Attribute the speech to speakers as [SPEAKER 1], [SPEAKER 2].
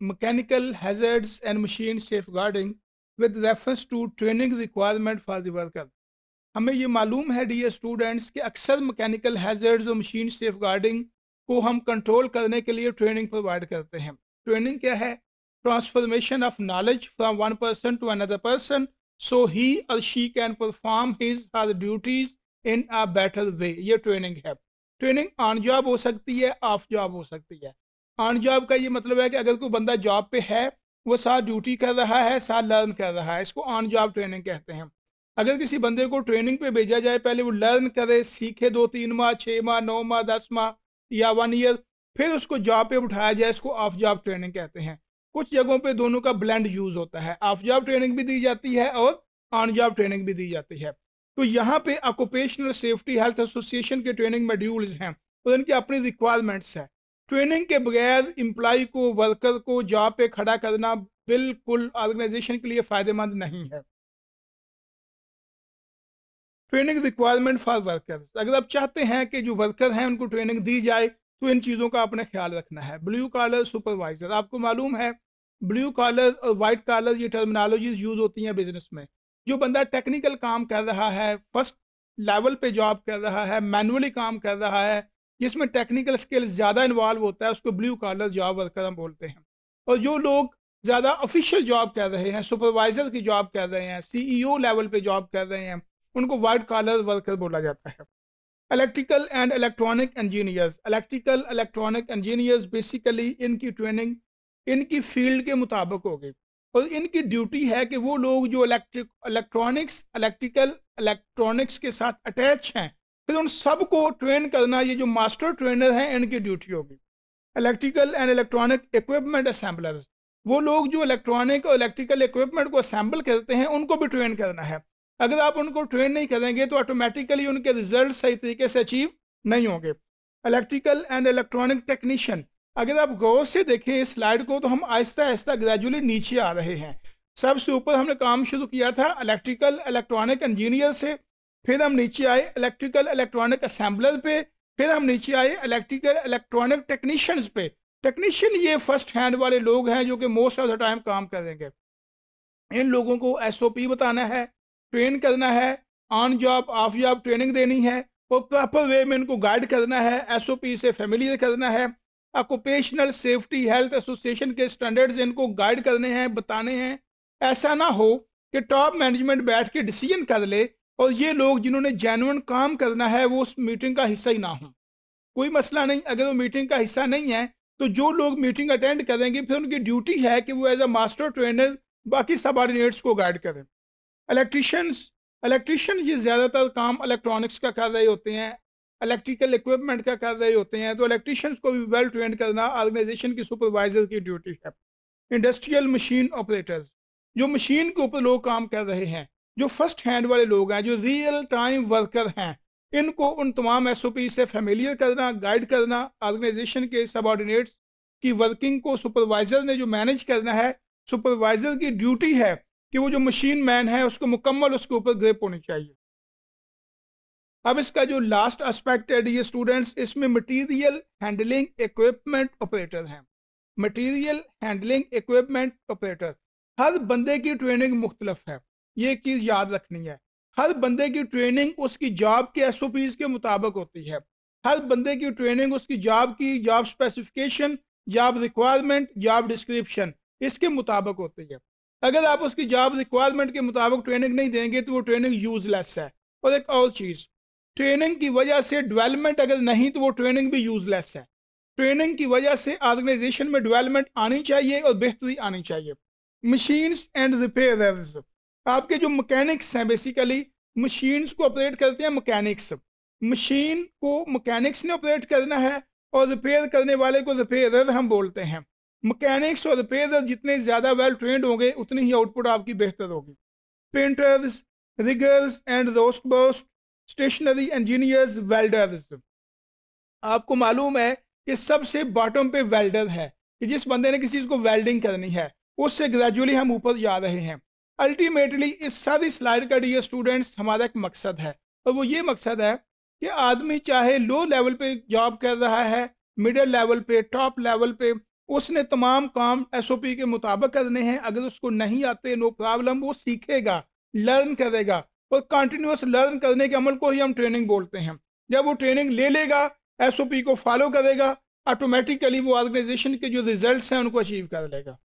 [SPEAKER 1] mechanical hazards and machine safeguarding with reference to training requirement for the worker हमें ये मालूम है the students कि अक्सर मैकेनिकल हैजर्ड्स और मशीन सेफ गार्डिंग को हम कंट्रोल करने के लिए ट्रेनिंग प्रोवाइड करते हैं ट्रेनिंग क्या है transformation of knowledge from one person to another person so he और she can perform his her duties in a better way ये ट्रेनिंग है ट्रेनिंग ऑन जॉब हो सकती है ऑफ जॉब हो सकती है ऑन जॉब का ये मतलब है कि अगर कोई बंदा जॉब पे है वो साथ ड्यूटी कर रहा है साथ लर्न कर रहा है इसको ऑन जॉब ट्रेनिंग कहते हैं अगर किसी बंदे को ट्रेनिंग पे भेजा जाए पहले वो लर्न करे सीखे दो तीन माह छः माह नौ माह दस माह या वन ईयर फिर उसको जॉब पे उठाया जाए इसको ऑफ जॉब ट्रेनिंग कहते हैं कुछ जगहों पे दोनों का ब्लेंड यूज़ होता है ऑफ जॉब ट्रेनिंग भी दी जाती है और ऑन जॉब ट्रेनिंग भी दी जाती है तो यहाँ पे ऑक्यूपेशनल सेफ्टी हेल्थ एसोसिएशन के ट्रेनिंग मेड्यूल्स हैं और इनकी अपनी रिक्वायरमेंट्स है ट्रेनिंग के बगैर एम्प्लॉय को वर्कर को जॉब पे खड़ा करना बिल्कुल ऑर्गेनाइजेशन के लिए फ़ायदेमंद नहीं है ट्रेनिंग रिक्वायरमेंट फॉर वर्कर्स अगर आप चाहते हैं कि जो वर्कर हैं उनको ट्रेनिंग दी जाए तो इन चीज़ों का आपने ख्याल रखना है ब्लू कॉलर सुपरवाइजर आपको मालूम है ब्लू कॉलर और वाइट कॉलर ये टर्मिनोलॉजीज यूज़ होती हैं बिजनेस में जो बंदा टेक्निकल काम कर रहा है फर्स्ट लेवल पे जॉब कर रहा है मैनुअली काम कर रहा है जिसमें टेक्निकल स्किल्स ज़्यादा इन्वॉल्व होता है उसको ब्लू कॉलर जॉब वर्कर हम बोलते हैं और जो लोग ज़्यादा ऑफिशियल जॉब कह रहे हैं सुपरवाइजर की जॉब कह रहे हैं सीईओ लेवल e पे जॉब कह रहे हैं उनको वाइट कॉलर वर्कर बोला जाता है electrical and electronic engineers electrical electronic engineers basically इनकी ट्रेनिंग इनकी फील्ड के मुताबिक होगी और इनकी ड्यूटी है कि वो लोग जो इलेक्ट्रिक इलेक्ट्रॉनिक्स इलेक्ट्रिकल इलेक्ट्रॉनिक्स के साथ अटैच हैं फिर उन सबको ट्रेन करना ये जो मास्टर ट्रेनर हैं इनकी ड्यूटी होगी electrical and electronic equipment assemblers वो लोग जो इलेक्ट्रॉनिक और इलेक्ट्रिकल इक्विपमेंट को असेंबल करते हैं उनको भी ट्रेन करना है अगर आप उनको ट्रेन नहीं करेंगे तो ऑटोमेटिकली उनके रिजल्ट सही तरीके से अचीव नहीं होंगे इलेक्ट्रिकल एंड इलेक्ट्रॉनिक टेक्नीशियन अगर आप गौर से देखें इस स्लाइड को तो हम आहिस्ता आहिस्ता ग्रेजुअली नीचे आ रहे हैं सबसे ऊपर हमने काम शुरू किया था इलेक्ट्रिकल इलेक्ट्रॉनिक इंजीनियर से फिर हम नीचे आए इलेक्ट्रिकल इलेक्ट्रॉनिक असेंबलर पे फिर हम नीचे आए इलेक्ट्रिकल इलेक्ट्रॉनिक टेक्नीशियंस पे टेक्नीशियन ये फर्स्ट हैंड वाले लोग हैं जो कि मोस्ट ऑफ द टाइम काम करेंगे इन लोगों को एसओपी बताना है ट्रेन करना है on job off job training देनी है और प्रॉपर वे में इनको गाइड करना है एसओपी से फैमिली करना है ऑक्यूपेशनल सेफ्टी हेल्थ एसोसिएशन के स्टैंडर्ड्स इनको गाइड करने हैं बताने हैं ऐसा ना हो कि टॉप मैनेजमेंट बैठ के डिसीजन कर ले और ये लोग जिन्होंने जैनुअन काम करना है वो उस मीटिंग का हिस्सा ही ना हो कोई मसला नहीं अगर वो मीटिंग का हिस्सा नहीं है तो जो लोग मीटिंग अटेंड करेंगे फिर उनकी ड्यूटी है कि वो एज अ मास्टर ट्रेनर बाकी सब आर्डिनेट्स को गाइड करें इलेक्ट्रिशंस इलेक्ट्रिशन ये ज़्यादातर काम इलेक्ट्रॉनिक्स का कर रहे होते हैं इलेक्ट्रिकल इक्विपमेंट का कर रहे होते हैं तो इलेक्ट्रिशियंस को भी वेल ट्रेंड करना ऑर्गेनाइजेशन की सुपरवाइजर की ड्यूटी है इंडस्ट्रियल मशीन ऑपरेटर्स जो मशीन के ऊपर लोग काम कर रहे हैं जो फर्स्ट हैंड वाले लोग हैं जो रियल टाइम वर्कर हैं इनको उन तमाम एस से फेमिलियर करना गाइड करना ऑर्गेनाइजेशन के सबॉर्डिनेट्स की वर्किंग को सुपरवाइज़र ने जो मैनेज करना है सुपरवाइज़र की ड्यूटी है कि वो जो मशीन मैन है उसको मुकम्मल उसके ऊपर ग्रेप होनी चाहिए अब इसका जो लास्ट एस्पेक्ट है डी स्टूडेंट्स इसमें मटीरियल हैंडलिंग इक्विपमेंट ऑपरेटर हैं मटीरियल हैंडलिंग इक्विपमेंट ऑपरेटर हर बंदे की ट्रेनिंग मुख्तलफ है ये चीज़ याद रखनी है हर बंदे की ट्रेनिंग उसकी जॉब के एस के मुताबिक होती है हर बंदे की ट्रेनिंग उसकी जॉब की job specification job requirement job description इसके मुताबिक होती है अगर आप उसकी जॉब रिक्वायरमेंट के मुताबिक ट्रेनिंग नहीं देंगे तो वो ट्रेनिंग यूजलेस है और एक और चीज़ ट्रेनिंग की वजह से डेवलपमेंट अगर नहीं तो वो ट्रेनिंग भी यूजलेस है ट्रेनिंग की वजह से ऑर्गेनाइजेशन में डेवलपमेंट आनी चाहिए और बेहतरी आनी चाहिए मशीन्स एंड रिपेयर आपके जो मकैनिक्स हैं बेसिकली मशीन्स को ऑपरेट करते हैं मकैनिक्स मशीन को मकैनिक्स ने ऑपरेट करना है और रिपेयर करने वाले को रिपेयरर हम बोलते हैं मकैनिक्स और रिपेयरर जितने ज़्यादा वेल ट्रेंड होंगे उतनी ही आउटपुट आपकी बेहतर होगी painters riggers and roustabouts stationary engineers welders आपको मालूम है कि सबसे बॉटम पे वेल्डर है कि जिस बंदे ने किसी चीज़ को वेल्डिंग करनी है उससे ग्रेजुअली हम ऊपर जा रहे हैं अल्टीमेटली इस सारी स्लाइड का डी स्टूडेंट्स हमारा एक मकसद है और वो ये मकसद है कि आदमी चाहे लो लेवल पे जॉब कर रहा है मिडल लेवल पे टॉप लेवल पे उसने तमाम काम एसओपी के मुताबिक करने हैं अगर उसको नहीं आते नो प्रॉब्लम वो सीखेगा लर्न करेगा और कंटिन्यूस लर्न करने के अमल को ही हम ट्रेनिंग बोलते हैं जब वो ट्रेनिंग ले लेगा एसओपी को फॉलो करेगा ऑटोमेटिकली वो ऑर्गेनाइजेशन के जो रिजल्ट्स हैं उनको अचीव कर लेगा